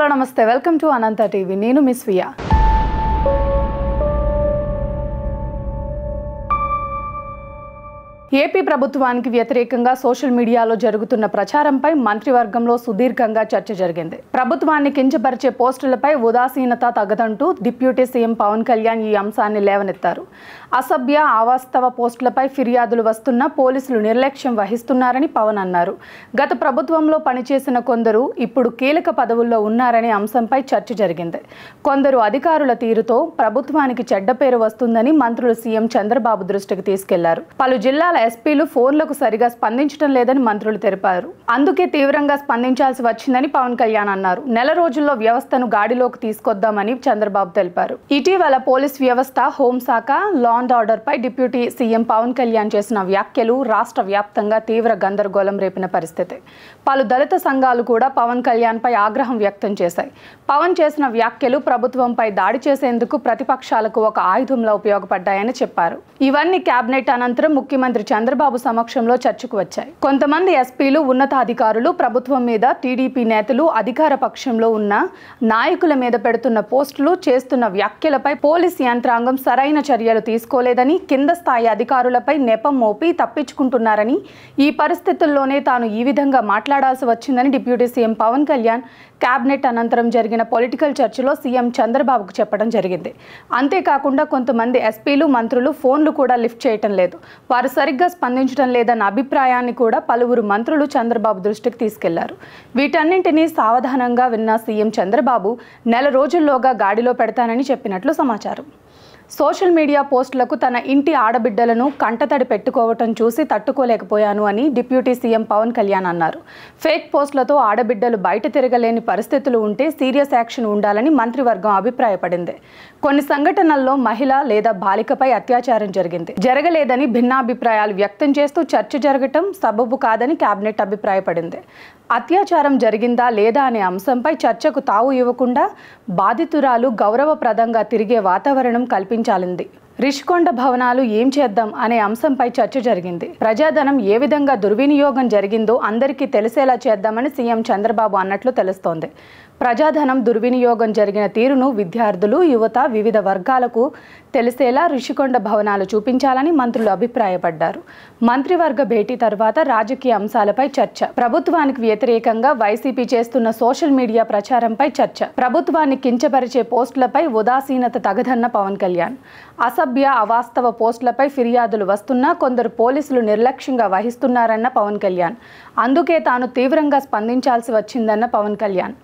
hello నమస్తే welcome to Anantha TV నేను మిస్ వియా ఏపీ ప్రభుత్వానికి వ్యతిరేకంగా సోషల్ మీడియాలో జరుగుతున్న ప్రచారంపై మంత్రివర్గంలో సుదీర్ఘంగా చర్చ జరిగింది ప్రభుత్వాన్ని కించపరిచే పోస్టులపై ఉదాసీనత తగదంటూ డిప్యూటీ సీఎం పవన్ కళ్యాణ్ ఈ అంశాన్ని లేవనెత్తారు అసభ్య అవాస్తవ పోస్టులపై ఫిర్యాదులు వస్తున్నా పోలీసులు నిర్లక్ష్యం వహిస్తున్నారని పవన్ అన్నారు గత ప్రభుత్వంలో పనిచేసిన కొందరు ఇప్పుడు కీలక పదవుల్లో ఉన్నారనే అంశంపై చర్చ జరిగింది కొందరు అధికారుల తీరుతో ప్రభుత్వానికి చెడ్డ పేరు వస్తుందని మంత్రులు సీఎం చంద్రబాబు దృష్టికి తీసుకెళ్లారు పలు జిల్లాల ఎస్పీలు ఫోన్లకు సరిగా స్పందించడం లేదని మంత్రులు తెలిపారు అందుకే తీవ్రంగా స్పందించాల్సి వచ్చిందని పవన్ కళ్యాణ్ అన్నారు నెల రోజుల్లో వ్యవస్థను గాడిలోకి తీసుకొద్దామని చంద్రబాబు తెలిపారు ఇటీవల పోలీస్ వ్యవస్థ హోంశాఖ లా అండ్ పై డిప్యూటీ సీఎం పవన్ కళ్యాణ్ చేసిన వ్యాఖ్యలు రాష్ట్ర వ్యాప్తంగా తీవ్ర గందరగోళం రేపిన పరిస్థితి పలు దళిత సంఘాలు కూడా పవన్ కళ్యాణ్ పై ఆగ్రహం వ్యక్తం చేశాయి పవన్ చేసిన వ్యాఖ్యలు ప్రభుత్వంపై దాడి చేసేందుకు ప్రతిపక్షాలకు ఒక ఆయుధంలా ఉపయోగపడ్డాయని చెప్పారు ఇవన్నీ కేబినెట్ అనంతరం ముఖ్యమంత్రి చంద్రబాబు సమక్షంలో చర్చకు వచ్చాయి కొంతమంది ఎస్పీలు ఉన్నతాధికారులు ప్రభుత్వం మీద టీడీపీ నేతలు అధికార పక్షంలో ఉన్న నాయకుల మీద పెడుతున్న పోస్టులు చేస్తున్న వ్యాఖ్యలపై పోలీస్ యంత్రాంగం సరైన చర్యలు తీసుకోలేదని కింద స్థాయి అధికారులపై నెపం మోపి తప్పించుకుంటున్నారని ఈ పరిస్థితుల్లోనే తాను ఈ విధంగా మాట్లాడాల్సి వచ్చిందని deputy CM Pawan Kalyan cabinet అనంతరం జరిగిన పొలిటికల్ చర్చలో సీఎం చంద్రబాబుకు చెప్పడం జరిగింది అంతేకాకుండా కొంతమంది ఎస్పీలు మంత్రులు ఫోన్లు కూడా లిఫ్ట్ చేయటం లేదు వారు సరిగ్గా స్పందించడం లేదన్న అభిప్రాయాన్ని కూడా పలువురు మంత్రులు చంద్రబాబు దృష్టికి తీసుకెళ్లారు వీటన్నింటినీ సావధానంగా విన్న సీఎం చంద్రబాబు నెల రోజుల్లోగా గాడిలో పెడతానని చెప్పినట్లు సమాచారం సోషల్ మీడియా పోస్టులకు తన ఇంటి ఆడబిడ్డలను కంటతడి పెట్టుకోవటం చూసి తట్టుకోలేకపోయాను అని డిప్యూటీ సీఎం పవన్ కళ్యాణ్ అన్నారు ఫేక్ పోస్టులతో ఆడబిడ్డలు బయట తిరగలేని పరిస్థితులు ఉంటే సీరియస్ యాక్షన్ ఉండాలని మంత్రివర్గం అభిప్రాయపడింది కొన్ని సంఘటనల్లో మహిళ లేదా బాలికపై అత్యాచారం జరిగింది జరగలేదని భిన్నాభిప్రాయాలు వ్యక్తం చేస్తూ చర్చ జరగటం సబబు కాదని కేబినెట్ అభిప్రాయపడింది అత్యాచారం జరిగిందా లేదా అనే అంశంపై చర్చకు తావు ఇవ్వకుండా బాధితురాలు గౌరవప్రదంగా తిరిగే వాతావరణం కల్పించారు కల్పించాలింది రిషికొండ భవనాలు ఏం చేద్దాం అనే అంశంపై చర్చ జరిగింది ప్రజాధనం ఏ విధంగా దుర్వినియోగం జరిగిందో అందరికీ తెలిసేలా చేద్దామని సీఎం చంద్రబాబు అన్నట్లు తెలుస్తోంది ప్రజాధనం దుర్వినియోగం జరిగిన తీరును విద్యార్థులు యువత వివిధ వర్గాలకు తెలిసేలా రిషికొండ భవనాలు చూపించాలని మంత్రులు అభిప్రాయపడ్డారు మంత్రివర్గ భేటీ తర్వాత రాజకీయ అంశాలపై చర్చ ప్రభుత్వానికి వ్యతిరేకంగా వైసీపీ చేస్తున్న సోషల్ మీడియా ప్రచారంపై చర్చ ప్రభుత్వాన్ని కించపరిచే పోస్టులపై ఉదాసీనత తగదన్న పవన్ కళ్యాణ్ అసభ్య అవాస్తవ పోస్టులపై ఫిర్యాదులు వస్తున్నా కొందరు పోలీసులు నిర్లక్ష్యంగా వహిస్తున్నారన్న పవన్ కళ్యాణ్ అందుకే తాను తీవ్రంగా స్పందించాల్సి వచ్చిందన్న పవన్ కళ్యాణ్